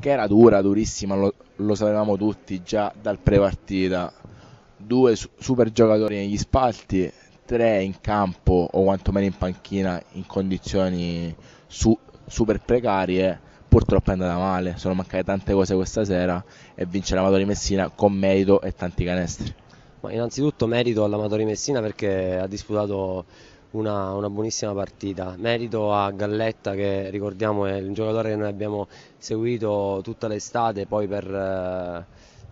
che era dura, durissima, lo, lo sapevamo tutti già dal pre-partita. Due su- super giocatori negli spalti, tre in campo o quantomeno in panchina in condizioni su- super precarie. Purtroppo è andata male, sono mancate tante cose questa sera e vince l'Amatori Messina con merito e tanti canestri. Ma innanzitutto merito all'Amatori Messina perché ha disputato una, una, buonissima partita. Merito a Galletta che ricordiamo è un giocatore che noi abbiamo seguito tutta l'estate, poi per, eh,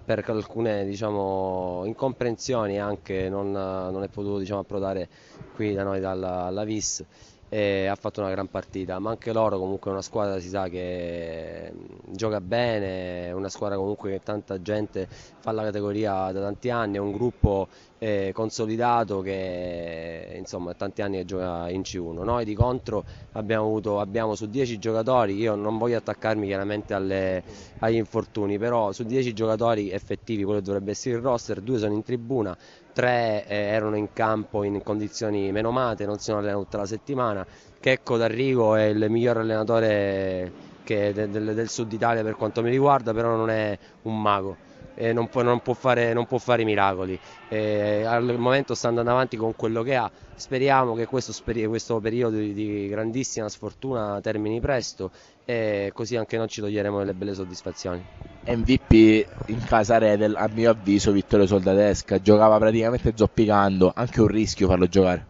per alcune diciamo, incomprensioni anche non, non, è potuto diciamo, approdare qui da noi dalla, alla VIS e ha fatto una gran partita, ma anche loro comunque è una squadra si sa che mm, gioca bene, è una squadra comunque che tanta gente fa la categoria da tanti anni, è un gruppo eh, consolidato che insomma tanti anni gioca in C1. Noi di contro abbiamo, avuto, abbiamo su 10 giocatori, io non voglio attaccarmi chiaramente alle, agli infortuni, però su 10 giocatori effettivi quello dovrebbe essere il roster, due sono in tribuna, tre eh, erano in campo in condizioni meno mate, non si sono allenati tutta la settimana. Checco d'arrivo è il miglior allenatore del, del, del sud Italia per quanto mi riguarda, però non è un mago eh, non, può, non, può fare, non, può, fare, miracoli. Eh, al momento sta andando avanti con quello che ha. Speriamo che questo, questo periodo di, grandissima sfortuna termini presto e così anche noi ci toglieremo delle belle soddisfazioni. MVP in casa Redel, a mio avviso, Vittorio Soldatesca giocava praticamente zoppicando, anche un rischio farlo giocare.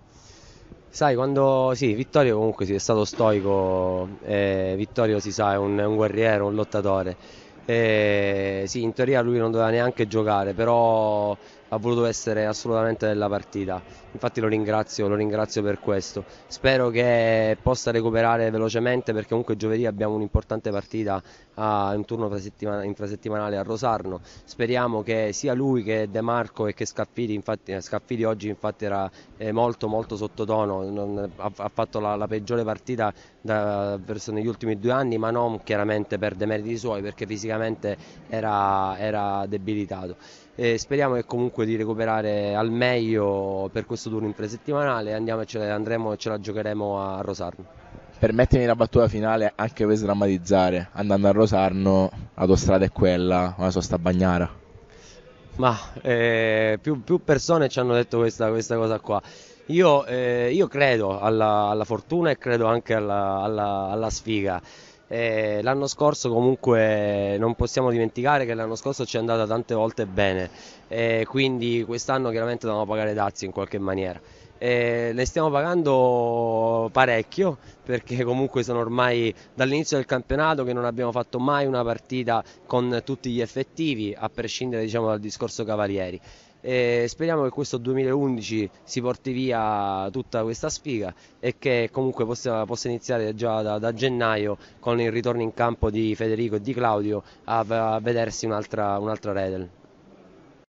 Sai, quando sì, Vittorio comunque sì, è stato stoico, eh, Vittorio si sa, è un, è un guerriero, un lottatore. Eh, sì, in teoria lui non doveva neanche giocare, però ha voluto essere assolutamente della partita. Infatti lo ringrazio, lo ringrazio per questo. Spero che possa recuperare velocemente perché comunque giovedì abbiamo un'importante partita a un turno infrasettimanale a Rosarno. Speriamo che sia lui che De Marco e che Scaffidi, infatti eh, Scaffidi oggi infatti era eh, molto molto sottotono, ha, ha, fatto la, la peggiore partita da, verso negli ultimi due anni, ma non chiaramente per demeriti suoi perché fisicamente era, era debilitato e speriamo comunque di recuperare al meglio per questo turno impresettimanale e ce andremo e ce la giocheremo a Rosarno permettimi la battuta finale anche per sdrammatizzare andando a Rosarno l'autostrada è quella una sosta bagnara ma eh, più, più, persone ci hanno detto questa, questa cosa qua io, eh, io credo alla, alla, fortuna e credo anche alla, alla, alla sfiga e eh, l'anno scorso comunque non possiamo dimenticare che l'anno scorso ci è andata tante volte bene e eh, quindi quest'anno chiaramente dobbiamo pagare dazi in qualche maniera. E eh, le stiamo pagando parecchio perché comunque sono ormai dall'inizio del campionato che non abbiamo fatto mai una partita con tutti gli effettivi a prescindere diciamo, dal discorso Cavalieri. E speriamo che questo 2011 si porti via tutta questa sfiga e che comunque possa, possa iniziare già da, da, gennaio con il ritorno in campo di Federico e di Claudio a, a vedersi un'altra, un'altra Redel.